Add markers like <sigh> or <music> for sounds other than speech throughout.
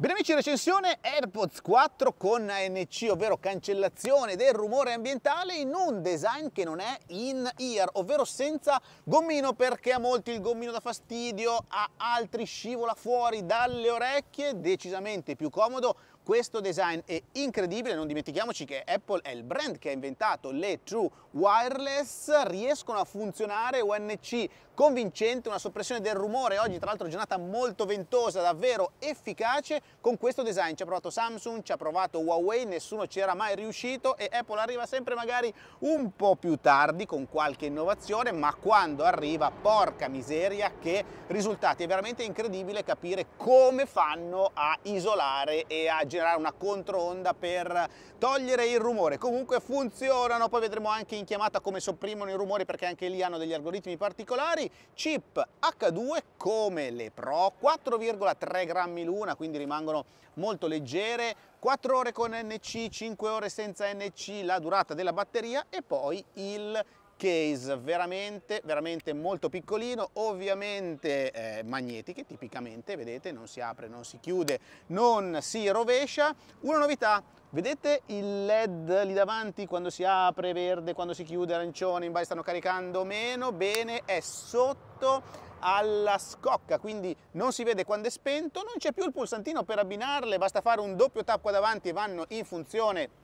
Bene amici, recensione AirPods 4 con ANC, ovvero cancellazione del rumore ambientale in un design che non è in ear, ovvero senza gommino perché a molti il gommino dà fastidio, a altri scivola fuori dalle orecchie, decisamente più comodo questo design è incredibile, non dimentichiamoci che Apple è il brand che ha inventato le True Wireless, riescono a funzionare UNC convincente, una soppressione del rumore, oggi tra l'altro giornata molto ventosa, davvero efficace con questo design. Ci ha provato Samsung, ci ha provato Huawei, nessuno ci era mai riuscito e Apple arriva sempre magari un po' più tardi con qualche innovazione, ma quando arriva, porca miseria, che risultati. È veramente incredibile capire come fanno a isolare e a generare una controonda per togliere il rumore. Comunque funzionano, poi vedremo anche in chiamata come sopprimono i rumori perché anche lì hanno degli algoritmi particolari chip H2 come le Pro, 4,3 grammi l'una, quindi rimangono molto leggere, 4 ore con NC, 5 ore senza NC, la durata della batteria e poi il case veramente, veramente molto piccolino, ovviamente eh, magnetiche, tipicamente, vedete, non si apre, non si chiude, non si rovescia. Una novità, vedete il LED lì davanti quando si apre, verde, quando si chiude, arancione, in base stanno caricando meno, bene, è sotto alla scocca, quindi non si vede quando è spento, non c'è più il pulsantino per abbinarle, basta fare un doppio tappo davanti e vanno in funzione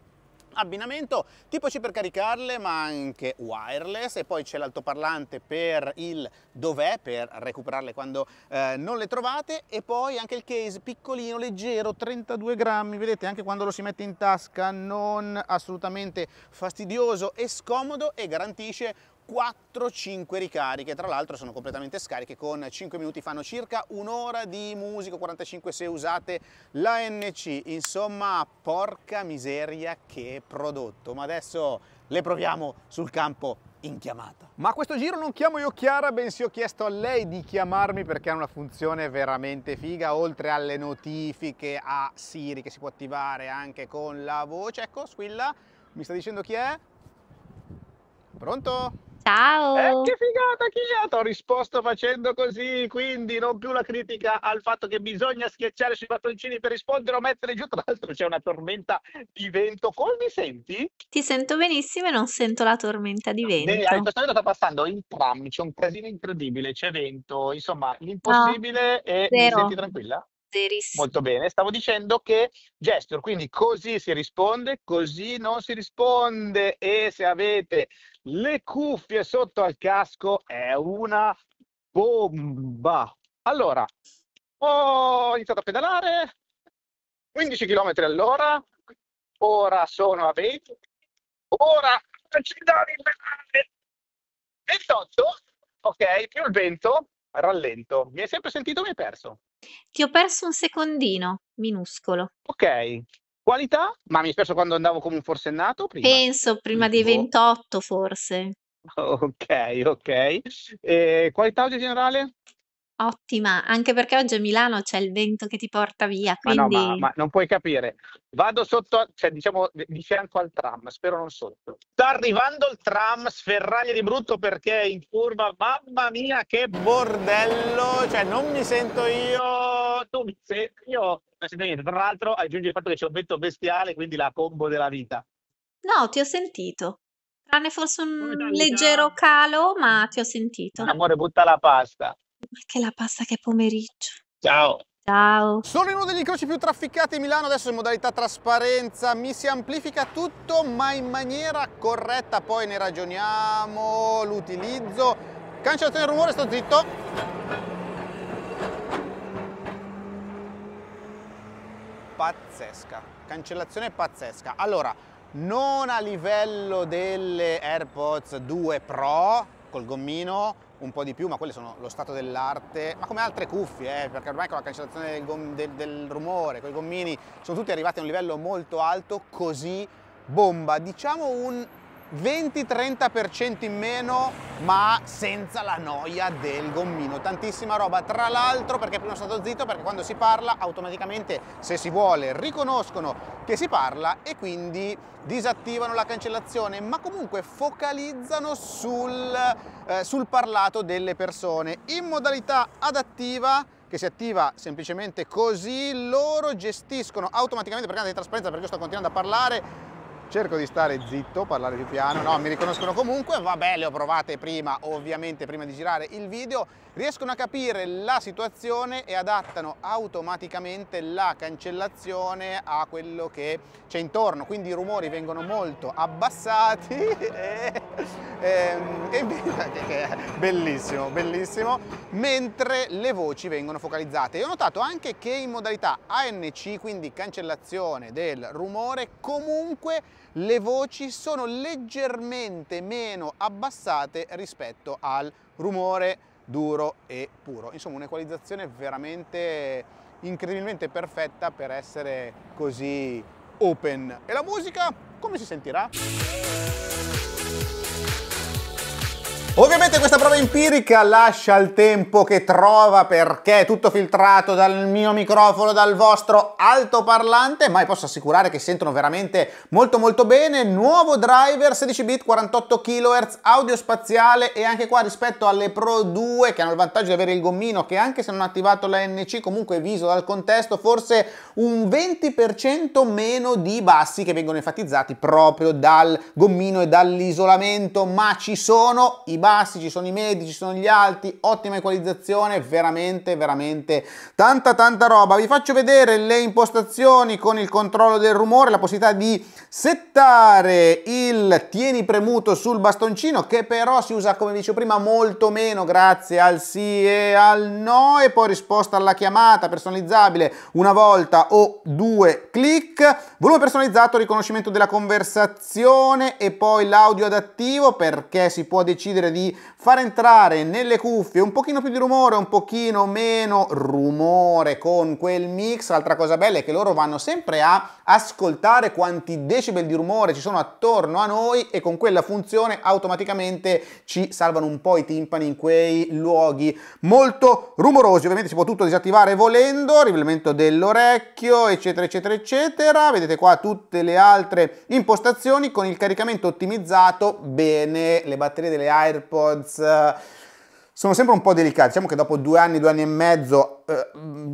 abbinamento tipo C per caricarle ma anche wireless e poi c'è l'altoparlante per il dov'è per recuperarle quando eh, non le trovate e poi anche il case piccolino leggero 32 grammi vedete anche quando lo si mette in tasca non assolutamente fastidioso e scomodo e garantisce 4-5 ricariche, tra l'altro sono completamente scariche, con 5 minuti fanno circa un'ora di musica, 45 se usate l'ANC, insomma porca miseria che prodotto, ma adesso le proviamo sul campo in chiamata. Ma a questo giro non chiamo io Chiara, bensì ho chiesto a lei di chiamarmi perché ha una funzione veramente figa, oltre alle notifiche a Siri che si può attivare anche con la voce, ecco Squilla, mi sta dicendo chi è? Pronto? Ciao! Eh, che figata Chia! Ho risposto facendo così, quindi non più la critica al fatto che bisogna schiacciare sui battoncini per rispondere o mettere giù. Tra l'altro c'è una tormenta di vento. Col mi senti? Ti sento benissimo e non sento la tormenta di vento. Beh, in questo momento sto passando in tram, c'è un casino incredibile, c'è vento, insomma, l'impossibile no, e zero. mi senti tranquilla? Zerissimo. Molto bene, stavo dicendo che gesture, quindi così si risponde, così non si risponde e se avete le cuffie sotto al casco è una bomba. Allora, ho iniziato a pedalare 15 km all'ora, ora sono a 20, ora ci dà liberare 28, ok, più il vento, rallento. Mi hai sempre sentito o mi hai perso? Ti ho perso un secondino minuscolo. Ok, Qualità? Ma mi spesso quando andavo come un forsennato prima? Penso prima dei 28 forse. <laughs> Ok, ok. Ehm, qualità oggi generale? Ottima, anche perché oggi a Milano c'è il vento che ti porta via, Ma no, ma ma non puoi capire. Vado sotto a cioè diciamo di fianco al tram, spero non sotto. Sta arrivando il tram, sferraglia di brutto perché è in curva, mamma mia che bordello, cioè non mi sento io fatto un segno niente. Tra l'altro aggiungi il fatto che c'è un vento bestiale, quindi la combo della vita. No, ti ho sentito. Tranne forse un leggero calo, ma ti ho sentito. Amore, butta la pasta. Ma che la pasta che pomeriggio. Ciao. Ciao. Sono in uno degli incroci più trafficati di Milano, adesso in modalità trasparenza, mi si amplifica tutto ma in maniera corretta, poi ne ragioniamo, l'utilizzo. Cancellazione del rumore, sto zitto. pazzesca, cancellazione pazzesca. Allora, non a livello delle AirPods 2 Pro col gommino, un po' di più, ma quelle sono lo stato dell'arte, ma come altre cuffie, eh, perché ormai con la cancellazione del, gom- del, del rumore, con i gommini, sono tutti arrivati a un livello molto alto, così bomba, diciamo un 20-30% in meno ma senza la noia del gommino tantissima roba tra l'altro perché prima sono stato zitto perché quando si parla automaticamente se si vuole riconoscono che si parla e quindi disattivano la cancellazione ma comunque focalizzano sul, eh, sul parlato delle persone in modalità adattiva che si attiva semplicemente così loro gestiscono automaticamente per canale di trasparenza perché io sto continuando a parlare cerco di stare zitto, parlare più piano, no, mi riconoscono comunque, vabbè, le ho provate prima, ovviamente prima di girare il video, riescono a capire la situazione e adattano automaticamente la cancellazione a quello che c'è intorno, quindi i rumori vengono molto abbassati <laughs> e, ehm, e, <laughs> e bellissimo, bellissimo, mentre le voci vengono focalizzate. E ho notato anche che in modalità ANC, quindi cancellazione del rumore, comunque le voci sono leggermente meno abbassate rispetto al rumore duro e puro. Insomma, un'equalizzazione veramente incredibilmente perfetta per essere così open. E la musica come si sentirà? Ovviamente questa prova empirica lascia il tempo che trova perché è tutto filtrato dal mio microfono, dal vostro altoparlante, ma vi posso assicurare che sentono veramente molto molto bene. Nuovo driver 16 bit 48 kHz, audio spaziale e anche qua rispetto alle Pro 2 che hanno il vantaggio di avere il gommino che anche se non ha attivato la NC comunque è viso dal contesto, forse un 20% meno di bassi che vengono enfatizzati proprio dal gommino e dall'isolamento, ma ci sono i bassi bassi, ci sono i medi, ci sono gli alti, ottima equalizzazione, veramente, veramente tanta tanta roba. Vi faccio vedere le impostazioni con il controllo del rumore, la possibilità di settare il tieni premuto sul bastoncino che però si usa come dicevo prima molto meno grazie al sì e al no e poi risposta alla chiamata personalizzabile una volta o due clic, volume personalizzato, riconoscimento della conversazione e poi l'audio adattivo perché si può decidere di di far entrare nelle cuffie un pochino più di rumore, un pochino meno rumore con quel mix. Altra cosa bella è che loro vanno sempre a ascoltare quanti decibel di rumore ci sono attorno a noi e con quella funzione automaticamente ci salvano un po' i timpani in quei luoghi molto rumorosi. Ovviamente si può tutto disattivare volendo, rivelamento dell'orecchio, eccetera, eccetera, eccetera. Vedete qua tutte le altre impostazioni con il caricamento ottimizzato bene le batterie delle AirPods AirPods eh, sono sempre un po' delicati, diciamo che dopo due anni, due anni e mezzo eh,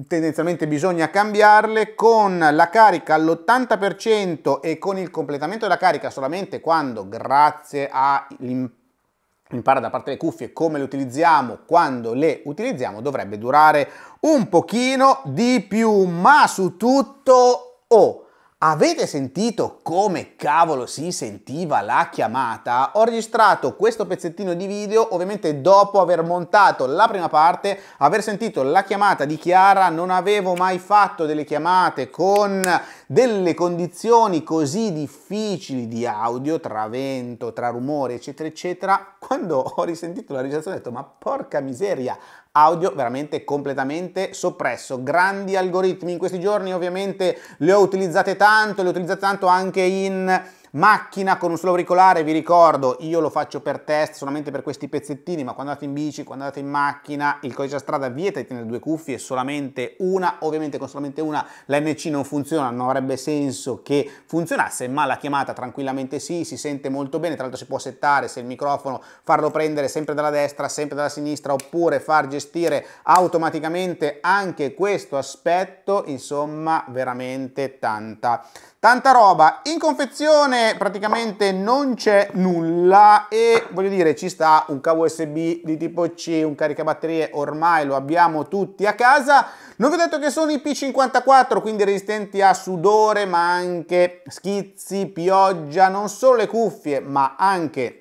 tendenzialmente bisogna cambiarle con la carica all'80% e con il completamento della carica solamente quando grazie all'impara da parte delle cuffie come le utilizziamo, quando le utilizziamo dovrebbe durare un pochino di più, ma su tutto o oh, Avete sentito come cavolo si sentiva la chiamata? Ho registrato questo pezzettino di video ovviamente dopo aver montato la prima parte, aver sentito la chiamata di Chiara, non avevo mai fatto delle chiamate con delle condizioni così difficili di audio, tra vento, tra rumore eccetera eccetera quando ho risentito la registrazione ho detto ma porca miseria, audio veramente completamente soppresso. Grandi algoritmi in questi giorni ovviamente le ho utilizzate tanto, le ho utilizzate tanto anche in macchina con un solo auricolare, vi ricordo, io lo faccio per test solamente per questi pezzettini, ma quando andate in bici, quando andate in macchina, il codice a strada vieta di tenere due cuffie, solamente una, ovviamente con solamente una l'NC non funziona, non avrebbe senso che funzionasse, ma la chiamata tranquillamente sì, si sente molto bene, tra l'altro si può settare se il microfono farlo prendere sempre dalla destra, sempre dalla sinistra, oppure far gestire automaticamente anche questo aspetto, insomma veramente tanta, tanta roba. In confezione praticamente non c'è nulla e voglio dire ci sta un cavo USB di tipo C, un caricabatterie, ormai lo abbiamo tutti a casa. Non vi ho detto che sono IP54, quindi resistenti a sudore, ma anche schizzi, pioggia, non solo le cuffie, ma anche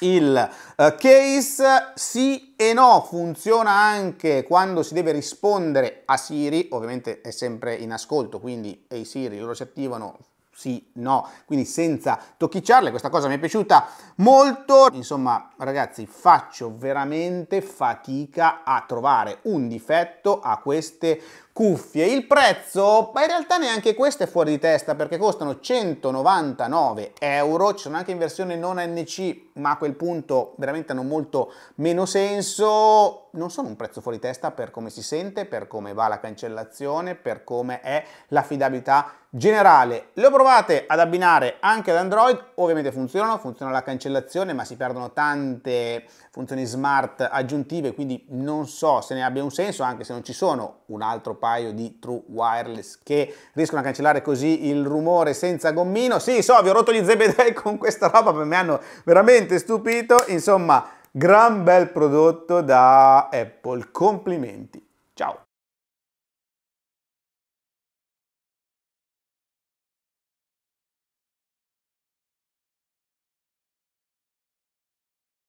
il eh, case sì e no funziona anche quando si deve rispondere a Siri ovviamente è sempre in ascolto quindi e hey i Siri loro si attivano sì, no, quindi senza tocchicciarle, questa cosa mi è piaciuta molto. Insomma, ragazzi, faccio veramente fatica a trovare un difetto a queste cuffie. Il prezzo, ma in realtà neanche questo è fuori di testa perché costano 199 euro, ci sono anche in versione non NC, ma a quel punto veramente hanno molto meno senso non sono un prezzo fuori testa per come si sente, per come va la cancellazione, per come è l'affidabilità generale. Le ho provate ad abbinare anche ad Android, ovviamente funzionano, funziona la cancellazione, ma si perdono tante funzioni smart aggiuntive, quindi non so se ne abbia un senso, anche se non ci sono un altro paio di true wireless che riescono a cancellare così il rumore senza gommino. Sì, so, vi ho rotto gli zebedei <laughs> con questa roba, ma mi hanno veramente stupito. Insomma, Gran bel prodotto da Apple, complimenti. Ciao!